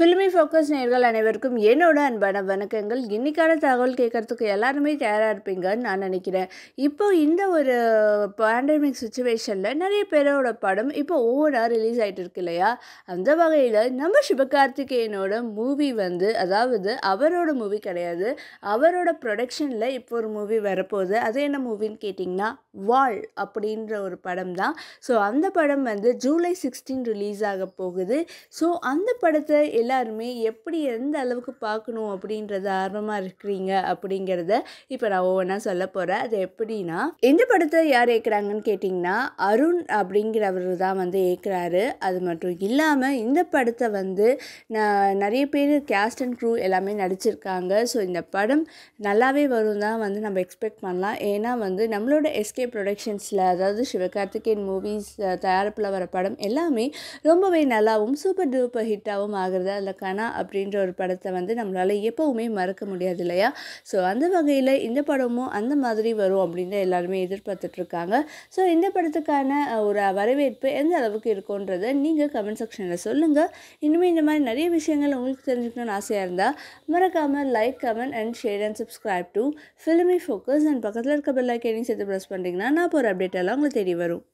filmy focus நேர்கள் அனைவருக்கும் என்னோட அன்பான வணக்கங்கள் இன்றைக்கான தகவல் கேட்குறதுக்கு எல்லாருமே தயாராக இருப்பீங்கன்னு நான் நினைக்கிறேன் இப்போ இந்த ஒரு பேண்டமிக் சுச்சுவேஷனில் நிறைய பேரோட படம் இப்போ ஓவராக ரிலீஸ் ஆகிட்டு இருக்கு இல்லையா அந்த வகையில் நம்ம சிவகார்த்திகேயனோட மூவி வந்து அதாவது அவரோட மூவி கிடையாது அவரோட ப்ரொடக்ஷனில் இப்போ ஒரு மூவி வரப்போகுது அது என்ன மூவின்னு கேட்டிங்கன்னா வால் அப்படின்ற ஒரு படம் தான் ஸோ அந்த படம் வந்து ஜூலை சிக்ஸ்டீன் ரிலீஸ் ஆக போகுது ஸோ அந்த படத்தை எல்லாருமே எப்படி எந்த அளவுக்கு பார்க்கணும் அப்படின்றத ஆர்வமாக இருக்கிறீங்க அப்படிங்கிறத இப்போ நான் ஒவ்வொன்றா சொல்ல போகிறேன் அது எப்படின்னா எந்த படத்தை யார் ஏற்கிறாங்கன்னு கேட்டிங்கன்னா அருண் அப்படிங்கிறவர் தான் வந்து ஏற்கிறாரு அது மட்டும் இல்லாமல் இந்த படத்தை வந்து நான் நிறைய பேர் கேஸ்ட் அண்ட் க்ரூ எல்லாமே நடிச்சிருக்காங்க ஸோ இந்த படம் நல்லாவே வரும் தான் வந்து நம்ம எக்ஸ்பெக்ட் பண்ணலாம் ஏன்னா வந்து நம்மளோட எஸ்கே ப்ரொடக்ஷன்ஸில் அதாவது சிவகார்த்திகேயன் மூவிஸ் தயாரிப்பில் வர படம் எல்லாமே ரொம்பவே நல்லாவும் சூப்பர் டூப்பர் ஹிட்டாகவும் ஆகிறது அதில் கனா அப்படின்ற ஒரு படத்தை வந்து நம்மளால் எப்போவுமே மறக்க முடியாது இல்லையா ஸோ அந்த வகையில் இந்த படமும் அந்த மாதிரி வரும் அப்படின்னு எல்லாருமே எதிர்பார்த்துட்ருக்காங்க ஸோ இந்த படத்துக்கான ஒரு வரவேற்பு எந்த அளவுக்கு இருக்குன்றதை நீங்கள் கமெண்ட் செக்ஷனில் சொல்லுங்கள் இனிமேல் இந்த மாதிரி நிறைய விஷயங்கள் உங்களுக்கு தெரிஞ்சுக்கணும்னு ஆசையாக இருந்தால் மறக்காமல் like comment and share and subscribe to Filmy Focus and பக்கத்தில் இருக்க பெல் சேர்த்து ப்ரெஸ் பண்ணிங்கன்னா நான் போகிற அப்டேட் எல்லாம் உங்களுக்கு தெரிய வரும்